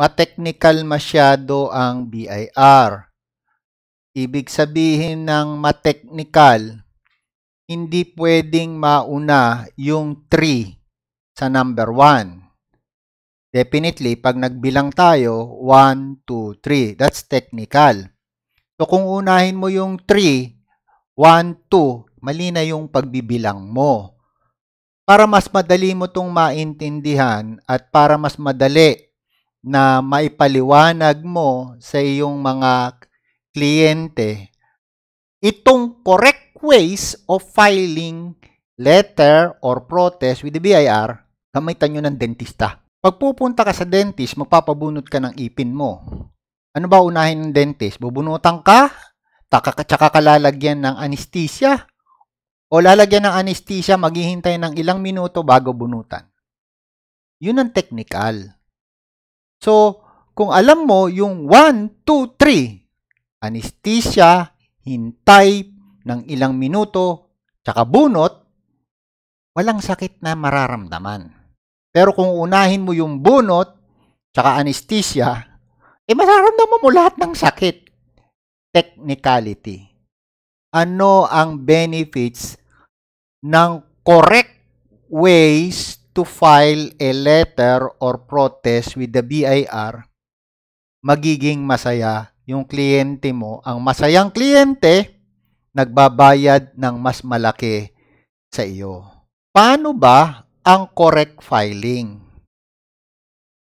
matechnical masyado ang BIR. Ibig sabihin ng matechnical, hindi pwedeng mauna yung 3 sa number 1. Definitely, pag nagbilang tayo, 1, 2, 3. That's technical. So, kung unahin mo yung 3, 1, 2, mali na yung pagbibilang mo. Para mas madali mo itong maintindihan at para mas madali na maipaliwanag mo sa iyong mga kliyente itong correct ways of filing letter or protest with the BIR, gamitan nyo ng dentista. Pag pupunta ka sa dentist, magpapabunot ka ng ipin mo. Ano ba unahin ng dentist? Bubunutan ka? Takakatsaka ka lalagyan ng anesthesia? O lalagyan ng anesthesia, maghihintay ng ilang minuto bago bunutan? Yun ang technical. So, kung alam mo yung 1, 2, 3, anesthesia, hintay ng ilang minuto, tsaka bunot, walang sakit na mararamdaman. Pero kung unahin mo yung bunot, tsaka anesthesia, eh mararamdaman mo lahat ng sakit. Technicality. Ano ang benefits ng correct ways to file a letter or protest with the BIR, magiging masaya yung kliyente mo. Ang masayang kliyente, nagbabayad ng mas malaki sa iyo. Paano ba ang correct filing?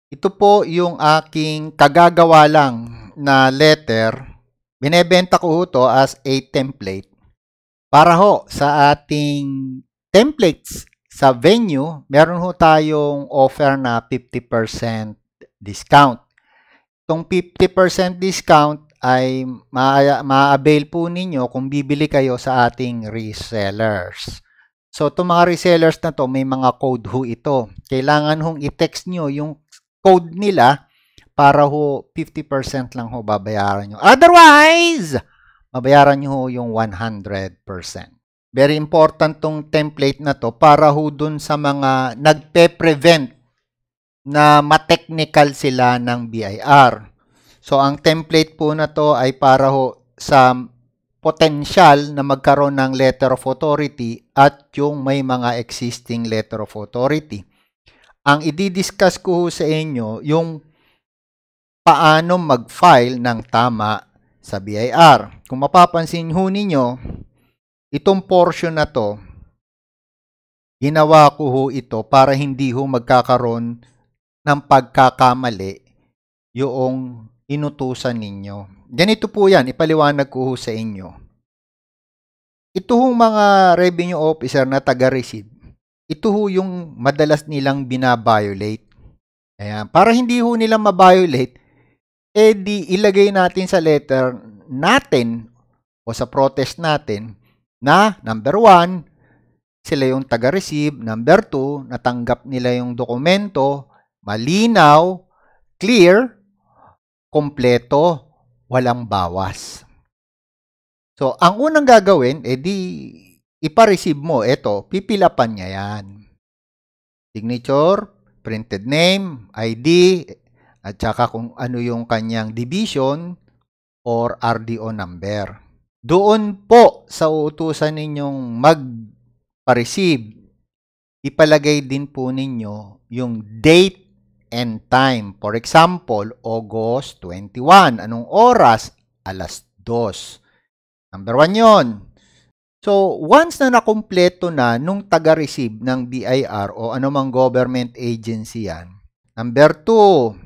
Ito po yung aking kagagawa lang na letter. Binebenta ko ito as a template para ho sa ating templates sa venue, meron ho tayong offer na 50% discount. Itong 50% discount ay ma-avail ma po ninyo kung bibili kayo sa ating resellers. So, itong mga resellers na to may mga code ho ito. Kailangan hong i-text nyo yung code nila para ho 50% lang ho babayaran nyo. Otherwise, babayaran nyo ho yung 100%. Very important tong template na to para ho dun sa mga nagpe-prevent na ma-technical sila ng BIR. So ang template po na to ay para ho sa potential na magkaroon ng letter of authority at yung may mga existing letter of authority. Ang i-discuss ko sa inyo yung paano mag-file ng tama sa BIR. Kung mapapansin ho ninyo, Itong portion na to, ginawa ko ho ito para hindi ho magkakaroon ng pagkakamali yung inutusan ninyo. Ganito po yan, ipaliwanag ko ho sa inyo. Ito hong mga revenue officer na taga-receive, ito ho yung madalas nilang binabiolate. Ayan, para hindi ho nilang mabiolate, eh di ilagay natin sa letter natin o sa protest natin na number one, sila yung taga-receive. Number two, natanggap nila yung dokumento, malinaw, clear, kompleto, walang bawas. So, ang unang gagawin, edi eh ipareceive mo, Ito, pipilapan niya yan. Signature, printed name, ID, at saka kung ano yung kanyang division or RDO number doon po sa utusan ninyong magpa-receive, ipalagay din po ninyo yung date and time. For example, August 21. Anong oras? Alas 2. Number 1 yon. So, once na nakumpleto na nung taga-receive ng BIR o anumang government agency yan, number 2,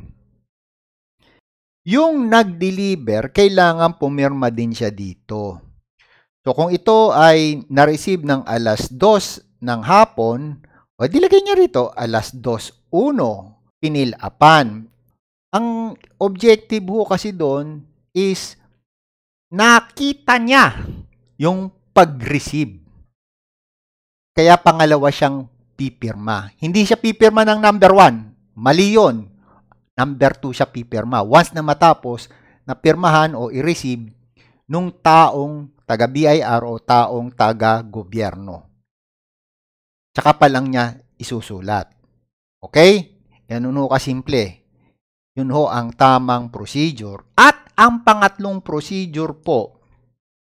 yung nag-deliver, kailangan pumirma din siya dito. So kung ito ay na-receive ng alas 2 ng hapon, o dilagay niya rito alas 2.1, pinilapan. Ang objective ho kasi doon is nakita niya yung pag-receive. Kaya pangalawa siyang pipirma. Hindi siya pipirma ng number 1. Mali yun number 2 siya pipirma. Once na matapos na pirmahan o i-receive nung taong taga BIR o taong taga gobyerno. Tsaka pa lang niya isusulat. Okay? Yan Ganun ka simple. Yun ho ang tamang procedure. At ang pangatlong procedure po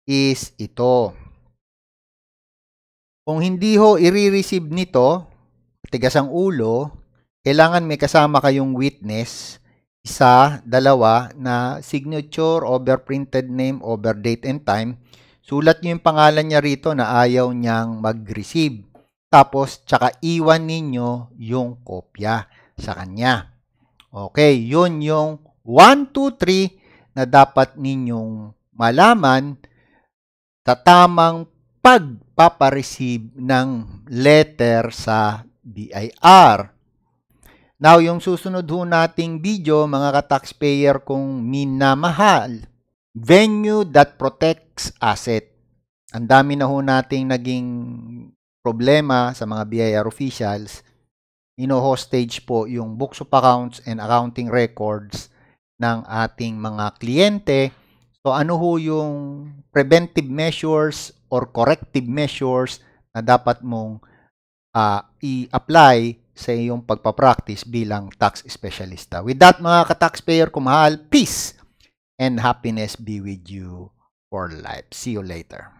is ito. Kung hindi ho i-receive nito, tigas ang ulo, kailangan may kasama kayong witness, isa, dalawa, na signature overprinted name over date and time. Sulat nyo yung pangalan niya rito na ayaw niyang mag-receive. Tapos, tsaka iwan ninyo yung kopya sa kanya. Okay, yun yung 1, 2, 3 na dapat ninyong malaman sa tamang pagpapareceive ng letter sa BIR. Now, yung susunod ho nating video, mga ka-taxpayer, kung minamahal, venue that protects asset. Ang dami na ho nating naging problema sa mga BIR officials, ino-hostage po yung books of accounts and accounting records ng ating mga kliyente. So, ano ho yung preventive measures or corrective measures na dapat mong uh, i-apply sa iyong pagpapractice bilang tax specialist. With that, mga ka-taxpayer, kumahal, peace and happiness be with you for life. See you later.